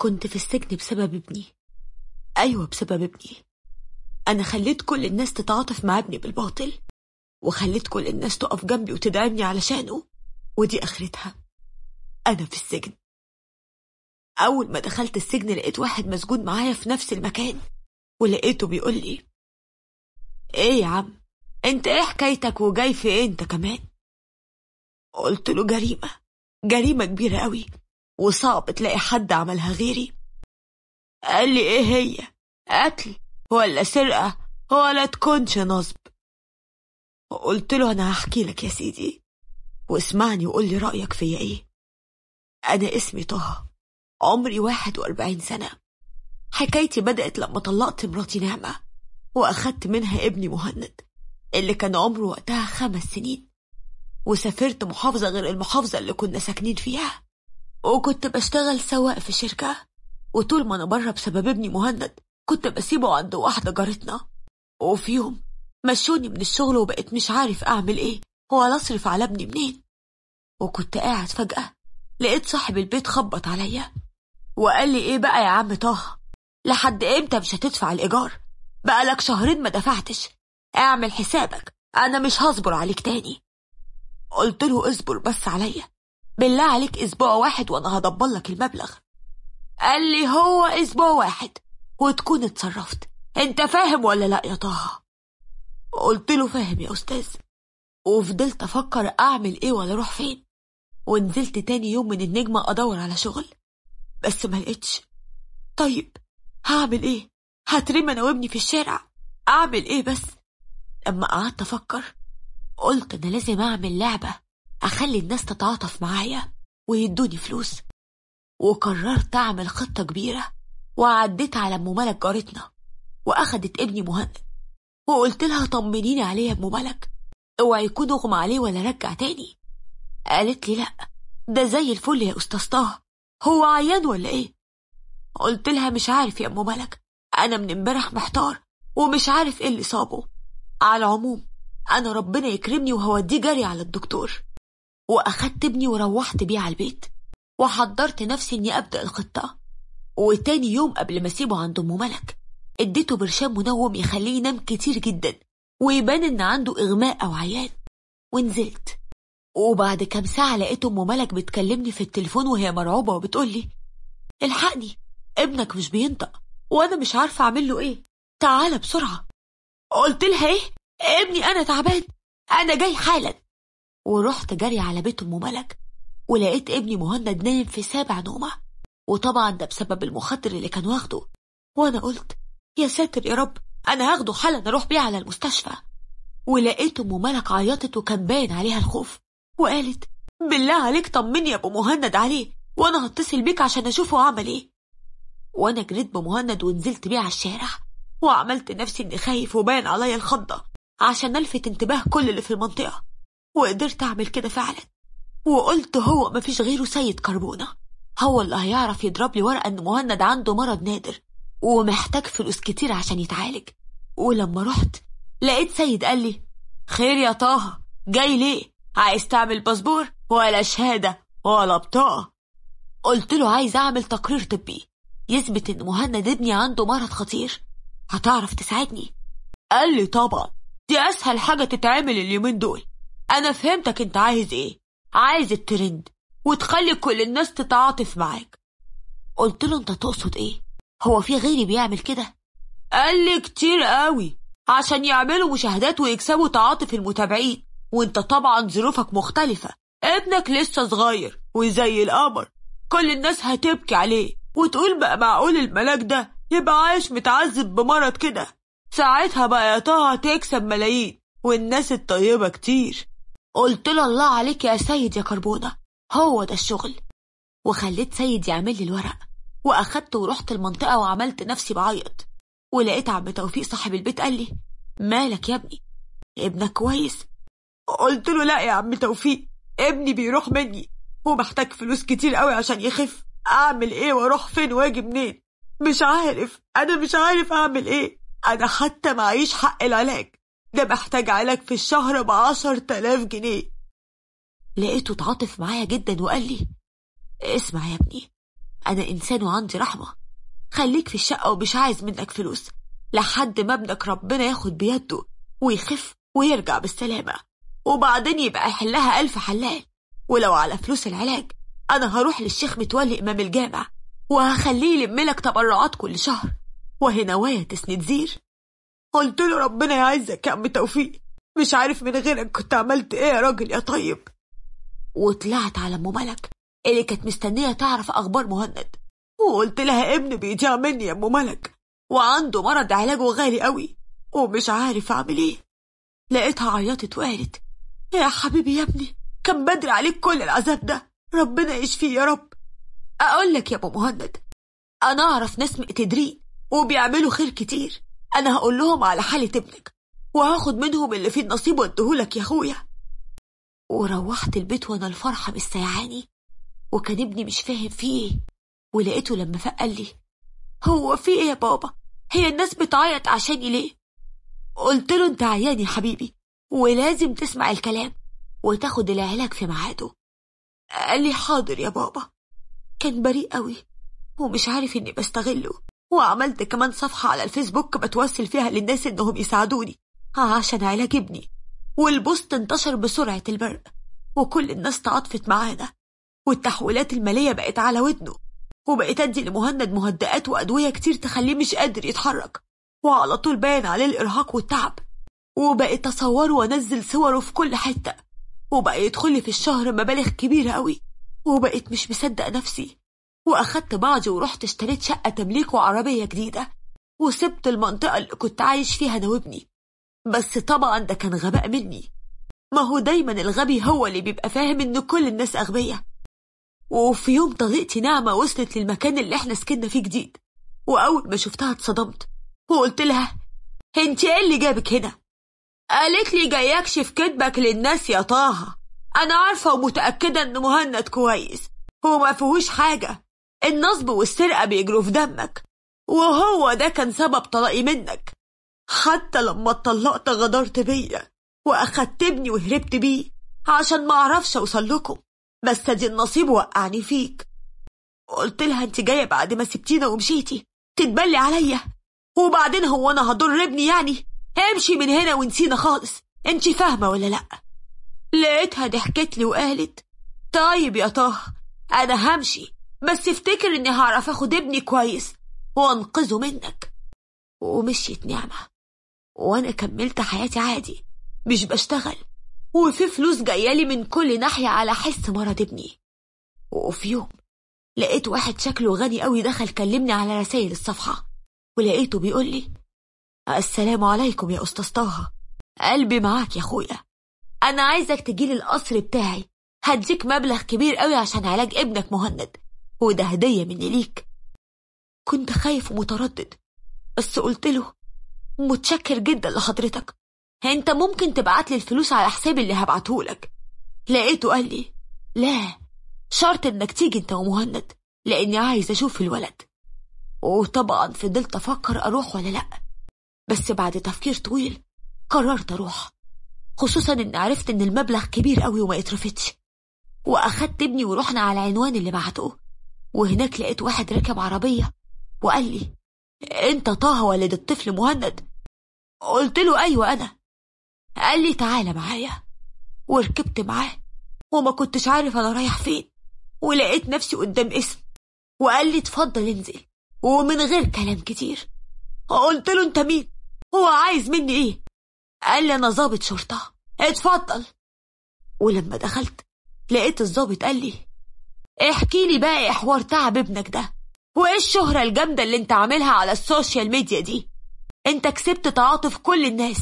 كنت في السجن بسبب ابني أيوة بسبب ابني أنا خليت كل الناس تتعاطف مع ابني بالباطل وخليت كل الناس تقف جنبي وتدعمني علشانه ودي آخرتها أنا في السجن أول ما دخلت السجن لقيت واحد مسجون معايا في نفس المكان ولقيته بيقول لي إيه يا عم أنت إيه حكايتك وجاي في إيه أنت كمان قلت له جريمة جريمة كبيرة أوي وصعب تلاقي حد عملها غيري قال لي ايه هي قتل ولا سرقة ولا تكونش نصب قلت له انا هحكي لك يا سيدي واسمعني وقول لي رأيك فيا ايه انا اسمي طه عمري واحد واربعين سنة حكايتي بدأت لما طلقت مراتي نعمة وأخدت منها ابني مهند اللي كان عمره وقتها خمس سنين وسافرت محافظة غير المحافظة اللي كنا ساكنين فيها وكنت بشتغل سواء في شركة وطول ما أنا بره بسبب ابني مهند كنت بسيبه عند واحدة جارتنا وفي يوم مشوني من الشغل وبقيت مش عارف أعمل إيه ولا أصرف على ابني منين وكنت قاعد فجأة لقيت صاحب البيت خبط عليا وقال لي إيه بقى يا عم طه لحد إمتى مش هتدفع الإيجار بقالك شهرين ما دفعتش اعمل حسابك أنا مش هصبر عليك تاني قلت له اصبر بس عليا بالله عليك اسبوع واحد وانا هضبل لك المبلغ قال لي هو اسبوع واحد وتكون اتصرفت انت فاهم ولا لا يا طه قلت له فاهم يا استاذ وفضلت افكر اعمل ايه ولا اروح فين ونزلت تاني يوم من النجمة ادور على شغل بس ما لقيتش طيب هعمل ايه هترمي انا وابني في الشارع اعمل ايه بس لما قعدت افكر قلت انا لازم اعمل لعبه أخلي الناس تتعاطف معايا ويدوني فلوس وقررت أعمل خطة كبيرة وعديت على أم ملك جارتنا وأخدت ابني مهند وقلت لها طمنيني عليه يا أم ملك اوعى يكون اغمى عليه ولا رجع تاني قالت لي لأ ده زي الفل يا أستاذ طه هو عيان ولا إيه؟ قلت لها مش عارف يا أم ملك أنا من امبارح محتار ومش عارف إيه اللي صابه على العموم أنا ربنا يكرمني وهوديه جري على الدكتور وأخدت ابني وروحت بيه على البيت وحضرت نفسي إني أبدأ الخطة وتاني يوم قبل ما أسيبه عند أم ملك اديته برشام منوم يخليه ينام كتير جدا ويبان إن عنده إغماء أو عيان ونزلت وبعد كام ساعة لقيت أم ملك بتكلمني في التليفون وهي مرعوبة وبتقولي الحقني ابنك مش بينطق وأنا مش عارفة أعمل له إيه تعالى بسرعة قلت لها إيه, إيه ابني أنا تعبان أنا جاي حالا ورحت جري على بيت أم ملك ولقيت ابني مهند نايم في سابع نومة وطبعا ده بسبب المخدر اللي كان واخده وأنا قلت يا ساتر يا رب أنا هاخده حالا أروح بيه على المستشفى ولقيت أم ملك عيطت وكان باين عليها الخوف وقالت بالله عليك طمني يا أبو مهند عليه وأنا هتصل بيك عشان أشوفه عمل إيه وأنا جريت بمهند ونزلت بيه على الشارع وعملت نفسي إني خايف وباين عليا الخضة عشان ألفت انتباه كل اللي في المنطقة وقدرت أعمل كده فعلا وقلت هو مفيش غيره سيد كربونة هو اللي هيعرف يضرب لي ورقة إن مهند عنده مرض نادر ومحتاج فلوس كتير عشان يتعالج ولما رحت لقيت سيد قال لي خير يا طه جاي ليه عايز تعمل باسبور ولا شهادة ولا بطاقة قلت له عايز أعمل تقرير طبي يثبت إن مهند ابني عنده مرض خطير هتعرف تساعدني قال لي طبعا دي أسهل حاجة تتعمل اليومين دول أنا فهمتك أنت عايز إيه عايز الترند وتخلي كل الناس تتعاطف معاك قلت له أنت تقصد إيه هو في غيري بيعمل كده قال لي كتير قوي عشان يعملوا مشاهدات ويكسبوا تعاطف المتابعين وانت طبعا ظروفك مختلفة ابنك لسه صغير وزي القمر كل الناس هتبكي عليه وتقول بقى معقول الملاك ده يبقى عايش متعذب بمرض كده ساعتها بقى يا طه هتكسب ملايين والناس الطيبة كتير قلت له الله عليك يا سيد يا كربونة هو ده الشغل وخليت سيد يعمل لي الورق وأخدت ورحت المنطقة وعملت نفسي بعيط ولقيت عم توفيق صاحب البيت قال لي مالك يا ابني ابنك كويس قلت له لا يا عم توفيق ابني بيروح مني ومحتاج فلوس كتير قوي عشان يخف اعمل ايه واروح فين واجي منين مش عارف انا مش عارف اعمل ايه انا حتى معيش حق العلاج ده محتاج علاج في الشهر بعشر تلاف جنيه لقيته اتعاطف معايا جدا وقال لي اسمع يا ابني أنا إنسان وعندي رحمة خليك في الشقة ومش عايز منك فلوس لحد ما ابنك ربنا ياخد بيده ويخف ويرجع بالسلامة وبعدين يبقى يحلها ألف حلال ولو على فلوس العلاج أنا هروح للشيخ متولي إمام الجامع وهخليه يلملك تبرعات كل شهر وهي نوايا تسند زير قلت له ربنا يعزك يا عم توفيق مش عارف من غيرك كنت عملت ايه يا راجل يا طيب وطلعت على ام ملك اللي كانت مستنيه تعرف اخبار مهند وقلت لها ابني بيضيع مني يا ام ملك وعنده مرض علاجه غالي قوي ومش عارف اعمل ايه لقيتها عيطت وقالت يا حبيبي يا ابني كان بدري عليك كل العذاب ده ربنا يشفيه يا رب اقول لك يا ابو مهند انا اعرف ناس مقتدرين وبيعملوا خير كتير أنا هقول لهم على حالة ابنك وهاخد منهم اللي فيه النصيب واديهولك يا أخويا وروحت البيت وأنا الفرحة مستيعاني وكان ابني مش فاهم فيه إيه ولقيته لما فاق لي هو في إيه يا بابا هي الناس بتعيط عشاني ليه قلت له أنت عيان يا حبيبي ولازم تسمع الكلام وتاخد العلاج في ميعاده قال لي حاضر يا بابا كان بريء قوي ومش عارف اني بستغله وعملت كمان صفحة على الفيسبوك بتوسل فيها للناس إنهم يساعدوني عشان علاج ابني والبوست انتشر بسرعة البرق وكل الناس تعاطفت معانا والتحويلات المالية بقت على ودنه وبقيت أدي لمهند مهدئات وأدوية كتير تخليه مش قادر يتحرك وعلى طول باين عليه الإرهاق والتعب وبقيت أصوره وأنزل صوره في كل حتة وبقى يدخل في الشهر مبالغ كبيرة أوي وبقيت مش مصدق نفسي وأخدت بعضي ورحت اشتريت شقة تمليك وعربية جديدة وسبت المنطقة اللي كنت عايش فيها أنا وابني بس طبعا ده كان غباء مني ما هو دايما الغبي هو اللي بيبقى فاهم إن كل الناس أغبية وفي يوم طليقتي نعمة وصلت للمكان اللي احنا سكننا فيه جديد وأول ما شفتها اتصدمت وقلت لها انت ايه اللي جابك هنا؟ قالت لي جايكش في كدبك للناس يا طه أنا عارفة ومتأكدة إن مهند كويس ما فيهوش حاجة النصب والسرقة بيجروا في دمك وهو ده كان سبب طلاقي منك حتى لما اتطلقت غدرت بيا وأخدت ابني وهربت بيه عشان ما أعرفش أوصل لكم بس دي النصيب وقعني فيك قلت لها انت جاية بعد ما سبتينا ومشيتي تتبلي عليا وبعدين هو أنا هضر ابني يعني امشي من هنا ونسينا خالص انت فاهمة ولا لأ لقيتها ضحكت لي وقالت طيب يا طه أنا همشي بس افتكر اني هعرف اخد ابني كويس وانقذه منك ومشيت نعمة وانا كملت حياتي عادي مش بشتغل وفي فلوس جايالي من كل ناحية على حس مرض ابني وفي يوم لقيت واحد شكله غني قوي دخل كلمني على رسائل الصفحة ولقيته بيقول لي السلام عليكم يا أستاذ طه قلبي معاك يا أخويا أنا عايزك تجيلي القصر بتاعي هديك مبلغ كبير قوي عشان علاج ابنك مهند وده هدية مني ليك كنت خايف ومتردد بس قلت له متشكر جدا لحضرتك انت ممكن تبعت لي الفلوس على حسابي اللي هبعتهولك لقيته قال لي لا شرط انك تيجي انت ومهند لاني عايز اشوف الولد وطبعا فضلت افكر اروح ولا لا بس بعد تفكير طويل قررت اروح خصوصا ان عرفت ان المبلغ كبير قوي وما يترفتش واخدت ابني ورحنا على العنوان اللي بعته وهناك لقيت واحد راكب عربية وقال لي انت طه والد الطفل مهند قلت له ايوه انا قال لي تعالى معايا وركبت معاه وما كنتش عارف انا رايح فين ولقيت نفسي قدام اسم وقال لي اتفضل انزل ومن غير كلام كتير قلت له انت مين هو عايز مني ايه قال لي انا ظابط شرطه اتفضل ولما دخلت لقيت الظابط قال لي احكي لي بقى ايه حوار تعب ابنك ده وايه الشهرة الجامدة اللي انت عاملها على السوشيال ميديا دي انت كسبت تعاطف كل الناس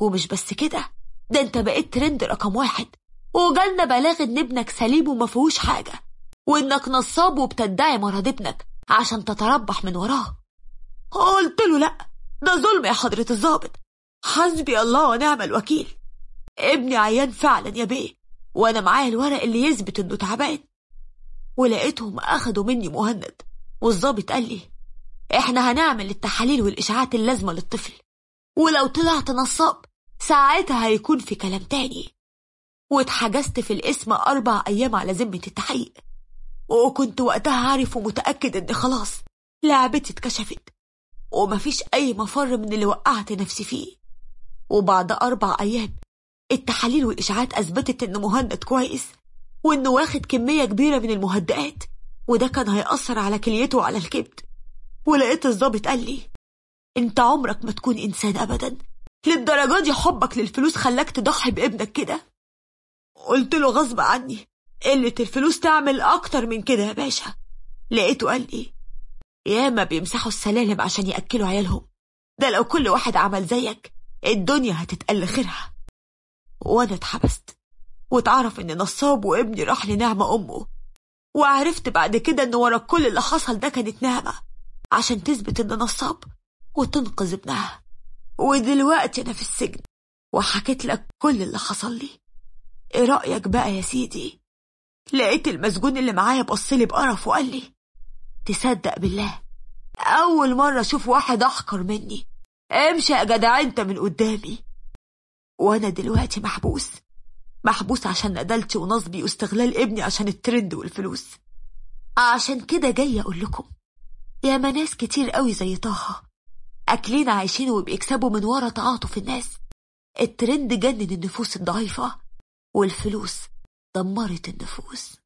ومش بس كده ده انت بقيت ترند رقم واحد وجالنا بلاغ ان ابنك سليم ومفيهوش حاجة وانك نصاب وبتدعي مرض ابنك عشان تتربح من وراه قلت له لأ ده ظلم يا حضرة الظابط حسبي الله ونعم الوكيل ابني عيان فعلا يا بيه وانا معاه الورق اللي يثبت انه تعبان ولقيتهم أخدوا مني مهند والظابط قال لي إيه؟ إحنا هنعمل التحاليل والإشعاعات اللازمة للطفل ولو طلعت نصاب ساعتها هيكون في كلام تاني واتحجزت في القسم أربع أيام على ذمة التحقيق وكنت وقتها عارف ومتأكد إن خلاص لعبتي اتكشفت ومفيش أي مفر من اللي وقعت نفسي فيه وبعد أربع أيام التحاليل والإشاعات أثبتت إن مهند كويس وإنه واخد كمية كبيرة من المهدئات وده كان هيأثر على كليته وعلى الكبد ولقيت الظابط قال لي انت عمرك ما تكون انسان ابدا للدرجه دي حبك للفلوس خلاك تضحي بابنك كده قلت له غصب عني قلة الفلوس تعمل اكتر من كده يا باشا لقيته قال لي ياما بيمسحوا السلالم عشان ياكلوا عيالهم ده لو كل واحد عمل زيك الدنيا هتتقل خيرها وانا اتحبست واتعرف إن نصاب وابني راح لنعمة أمه وعرفت بعد كده إن ورا كل اللي حصل ده كانت نعمة عشان تثبت إن نصاب وتنقذ ابنها ودلوقتي أنا في السجن وحكيت لك كل اللي حصل لي إيه رأيك بقى يا سيدي؟ لقيت المسجون اللي معايا بصلي بقرف وقال لي تصدق بالله أول مرة أشوف واحد أحقر مني امشي يا جدع أنت من قدامي وأنا دلوقتي محبوس محبوس عشان قدلتي ونصبي واستغلال ابني عشان الترند والفلوس عشان كده جاي أقول لكم يا ناس كتير قوي زي طه أكلين عايشين وبيكسبوا من ورا تعاطف الناس الترند جنن النفوس الضعيفة والفلوس دمرت النفوس